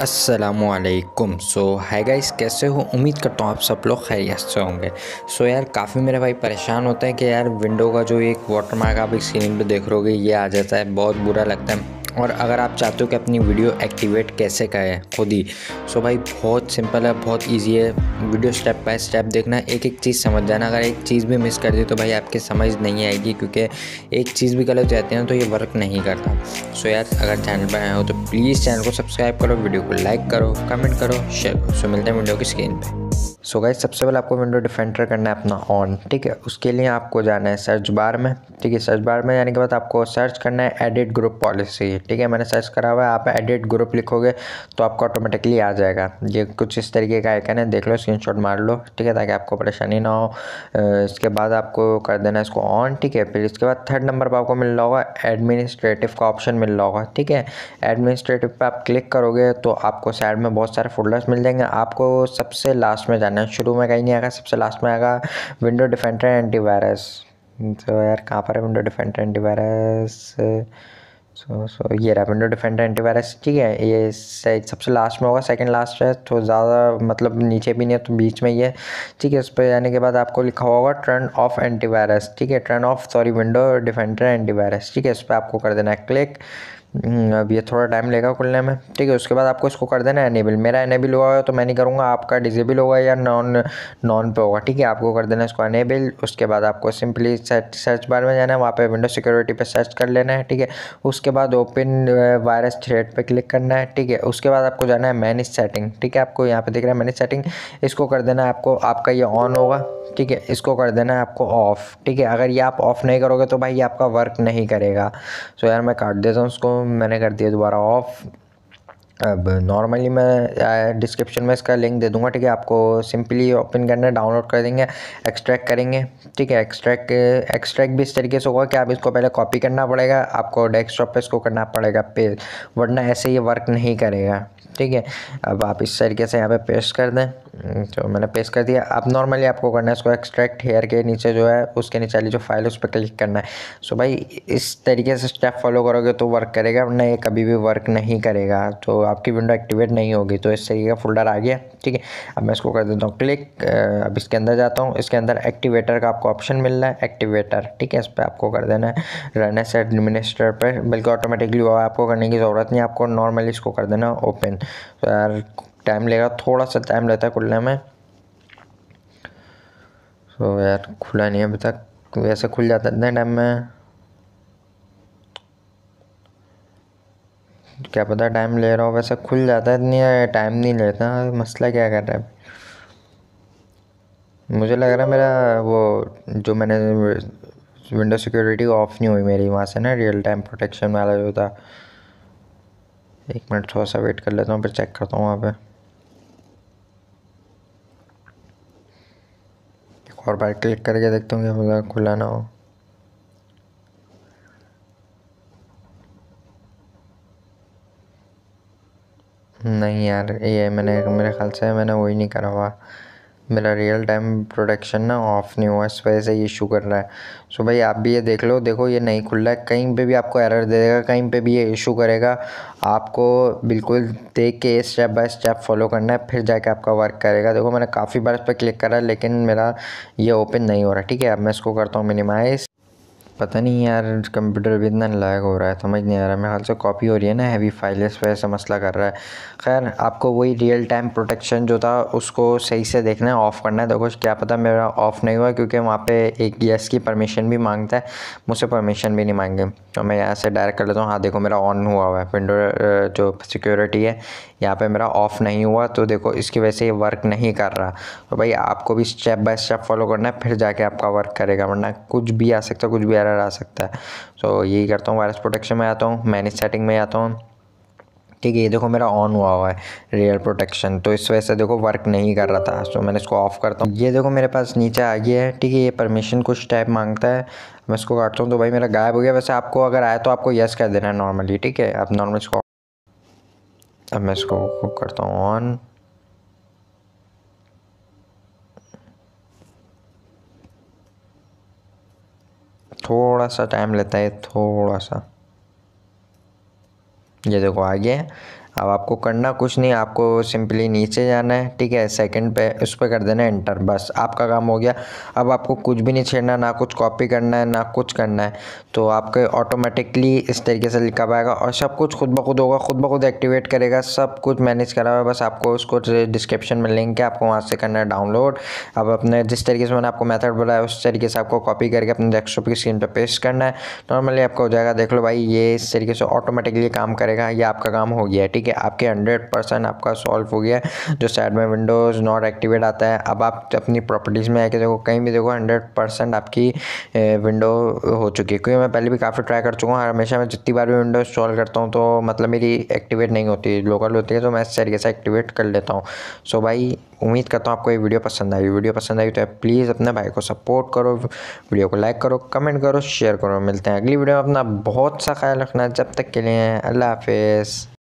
असलकुम सो है गाइस कैसे हो उम्मीद करता हूँ आप सब लोग खैरियत से होंगे सो so, यार काफ़ी मेरे भाई परेशान होते हैं कि यार विंडो का जो एक वाटर मार्क आप एक स्क्रीन पे देख हो ये आ जाता है बहुत बुरा लगता है और अगर आप चाहते हो कि अपनी वीडियो एक्टिवेट कैसे करें खुद ही सो तो भाई बहुत सिंपल है बहुत ईजी है वीडियो स्टेप बाय स्टेप देखना एक एक चीज़ समझ जाना अगर एक चीज़ भी मिस कर दी तो भाई आपके समझ नहीं आएगी क्योंकि एक चीज़ भी गलत जाते हैं तो ये वर्क नहीं करता सो यार अगर चैनल पर आए हो तो प्लीज़ चैनल को सब्सक्राइब करो वीडियो को लाइक करो कमेंट करो शेयर करो सो मिलते हैं वीडियो की स्क्रीन पर सो गाइज सबसे पहले आपको विंडो डिफेंडर करना है अपना ऑन ठीक है उसके लिए आपको जाना है सर्च बार में ठीक है सर्च बार में जाने के बाद आपको सर्च करना है एडिट ग्रुप पॉलिसी ठीक है मैंने सर्च करा हुआ है आप एडिट ग्रुप लिखोगे तो आपको ऑटोमेटिकली आ जाएगा ये कुछ इस तरीके का आइकन है देख लो स्क्रीन मार लो ठीक है ताकि आपको परेशानी ना हो इसके बाद आपको कर देना है इसको ऑन ठीक है फिर इसके बाद थर्ड नंबर पर आपको मिल रहा होगा एडमिनिस्ट्रेटिव का ऑप्शन मिल रहा होगा ठीक है एडमिनिस्ट्रेटिव पर आप क्लिक करोगे तो आपको साइड में बहुत सारे फोल्डर्स मिल जाएंगे आपको सबसे लास्ट में जाना करना है शुरू में कहीं नहीं आएगा सबसे लास्ट में आएगा विंडो डिफेंडर एंटीवायरस तो यार कहाँ पर है window defender antivirus so so ये रहा विंडो डिफेंडर एंटीवायरस ठीक है ये सबसे लास्ट में होगा सेकंड लास्ट है तो ज़्यादा मतलब नीचे भी नहीं है तो बीच में ही है ठीक है उस पर जाने के बाद आपको लिखा होगा टर्न ऑफ एंटीवायरस ठीक है turn off sorry window defender antivirus ठीक है इस पर आपको कर देना है क्लिक हम्म, अब ये थोड़ा टाइम लेगा खुलने में ठीक है उसके बाद आपको इसको कर देना एनेबल मेरा एनेबल हुआ है तो मैं नहीं करूँगा आपका डिजेबल होगा या नॉन नॉन पे होगा ठीक है आपको कर देना इसको एनेबल उसके बाद आपको सिंपली सर्च सर्च बार में जाना है वहाँ पे विंडो सिक्योरिटी पे सर्च कर लेना है ठीक है उसके बाद ओपन वायरस थ्रेड पर क्लिक करना है ठीक है उसके बाद आपको जाना है मैनेज सेटिंग ठीक है आपको यहाँ पर देख रहा है मैनेज सेटिंग इसको कर देना है आपको आपका ये ऑन होगा ठीक है इसको कर देना है आपको ऑफ़ ठीक है अगर ये आप ऑफ़ नहीं करोगे तो भाई ये आपका वर्क नहीं करेगा सो यार मैं काट देता हूँ उसको मैंने कर दिया दोबारा ऑफ़ अब नॉर्मली मैं डिस्क्रिप्शन में इसका लिंक दे दूंगा ठीक है आपको सिंपली ओपन करना है डाउनलोड कर देंगे एक्सट्रैक्ट करेंगे ठीक है एक्सट्रैक्ट एक्सट्रैक्ट भी इस तरीके से होगा कि आप इसको पहले कॉपी करना पड़ेगा आपको डेस्कटॉप पे इसको करना पड़ेगा पे वरना ऐसे ये वर्क नहीं करेगा ठीक है अब आप इस तरीके से यहाँ पे पेस्ट कर दें हम्म, तो मैंने पेस्ट कर दिया अब नॉर्मली आपको करना है इसको एक्सट्रैक्ट हेयर के नीचे जो है उसके नीचे वाली जो फाइल है उस पर क्लिक करना है सो भाई इस तरीके से स्टेप फॉलो करोगे तो वर्क करेगा वरना ये कभी भी वर्क नहीं करेगा तो आपकी विंडो एक्टिवेट नहीं होगी तो इस तरीके का फोल्डर आ गया ठीक है अब मैं इसको कर देता हूँ क्लिक अब इसके अंदर जाता हूँ इसके अंदर एक्टिवेटर का आपको ऑप्शन मिल रहा है एक्टिवेटर ठीक है इस पर आपको कर देना है रन एस एडमिनिस्ट्रेटर पर बिल्कुल ऑटोमेटिकली वो आपको करने की ज़रूरत नहीं आपको नॉर्मली इसको कर देना ओपन तो यार टाइम लेगा थोड़ा सा टाइम लेता है खुलने में सो so, यार खुला नहीं है अभी तक वैसे खुल जाता इतने टाइम में क्या पता टाइम ले रहा हो वैसे खुल जाता है इतनी टाइम नहीं लेता मसला क्या कर रहा है मुझे लग रहा है मेरा वो जो मैंने विंडो सिक्योरिटी ऑफ नहीं हुई मेरी वहाँ से ना रियल टाइम प्रोटेक्शन वाला जो था एक मिनट थोड़ा सा वेट कर लेता हूँ फिर चेक करता हूँ वहाँ पे और बार क्लिक करके देखता हूँ कि होगा खुला ना हो नहीं यार ये मैंने मेरे ख्याल से मैंने वही नहीं करा हुआ मेरा रियल टाइम प्रोडक्शन ना ऑफ नहीं हुआ इस वजह से ये इशू कर रहा है सो भाई आप भी ये देख लो देखो ये नहीं खुल रहा है कहीं पे भी आपको एरर दे देगा कहीं पे भी ये इशू करेगा आपको बिल्कुल देख के स्टेप बाय स्टेप फॉलो करना है फिर जाके आपका वर्क करेगा देखो मैंने काफ़ी बार इस पर क्लिक करा लेकिन मेरा ये ओपन नहीं हो रहा ठीक है अब मैं इसको करता हूँ मिनिमाइज़ पता नहीं यार कंप्यूटर भी इतना लैग हो रहा है समझ नहीं आ रहा मेरे ख्याल से कॉपी हो रही है ना हैवी फाइल इस वजह से मसला कर रहा है खैर आपको वही रियल टाइम प्रोटेक्शन जो था उसको सही से देखना है ऑफ़ करना है देखो क्या पता मेरा ऑफ़ नहीं हुआ क्योंकि वहाँ पे एक गैस की परमिशन भी मांगता है मुझसे परमिशन भी नहीं मांगे तो मैं यहाँ से डायरेक्ट कर लेता हूँ हाँ देखो मेरा ऑन हुआ हुआ है विंडो जो सिक्योरिटी है यहाँ पर मेरा ऑफ़ नहीं हुआ तो देखो इसकी वजह से ये वर्क नहीं कर रहा तो भाई आपको भी स्टेप बाय स्टेप फॉलो करना है फिर जाके आपका वर्क करेगा वरना कुछ भी आ सकता है कुछ भी आ एरर आ सकता है सो so, यही करता हूँ वायरस प्रोटेक्शन में आता हूँ मैनेज सेटिंग में आता हूँ ठीक है ये देखो मेरा ऑन हुआ हुआ है रियल प्रोटेक्शन तो इस वजह से देखो वर्क नहीं कर रहा था सो मैंने इसको ऑफ़ करता हूँ ये देखो मेरे पास नीचे आ गया है ठीक है ये परमिशन कुछ टाइप मांगता है मैं इसको काटता हूँ तो भाई मेरा गायब हो गया वैसे आपको अगर आया तो आपको यस कर देना है नॉर्मली ठीक है आप नॉर्मल इसको अब मैं इसको करता हूँ ऑन थोड़ा सा टाइम लेता है थोड़ा सा ये देखो आ गया अब आपको करना कुछ नहीं आपको सिंपली नीचे जाना है ठीक है सेकंड पे उस पर कर देना एंटर बस आपका काम हो गया अब आपको कुछ भी नहीं छेड़ना ना कुछ कॉपी करना है ना कुछ करना है तो आपके ऑटोमेटिकली इस तरीके से लिखा पाएगा और सब कुछ खुद ब खुद होगा खुद ब खुद एक्टिवेट करेगा सब कुछ मैनेज करा हुआ है बस आपको उसको डिस्क्रिप्शन में लिंक है आपको वहाँ से करना है डाउनलोड अब अपने जिस तरीके से मैंने आपको मैथड बोला उस तरीके से आपको कॉपी करके अपने डेस्कटॉप की स्क्रीन पर पेश करना है नॉर्मली आपका हो जाएगा देख लो भाई ये इस तरीके से ऑटोमेटिकली काम करेगा ये आपका काम हो गया है ठीक है कि आपके हंड्रेड परसेंट आपका सॉल्व हो गया जो साइड में विंडोज़ नॉट एक्टिवेट आता है अब आप अपनी प्रॉपर्टीज़ में आके देखो कहीं भी देखो हंड्रेड परसेंट आपकी विंडो हो चुकी है क्योंकि मैं पहले भी काफ़ी ट्राई कर चुका हूँ हमेशा मैं जितनी बार भी विंडो इंस्टॉल करता हूँ तो मतलब मेरी एक्टिवेट नहीं होती लोकल होती है तो मैं इस तरीके से एक्टिवेट कर लेता हूँ सो भाई उम्मीद करता हूँ आपको ये वीडियो पसंद आई वीडियो पसंद आई तो प्लीज़ अपने भाई को सपोर्ट करो वीडियो को लाइक करो कमेंट करो शेयर करो मिलते हैं अगली वीडियो में अपना बहुत सा ख्याल रखना जब तक के लिए अल्लाह हाफिज़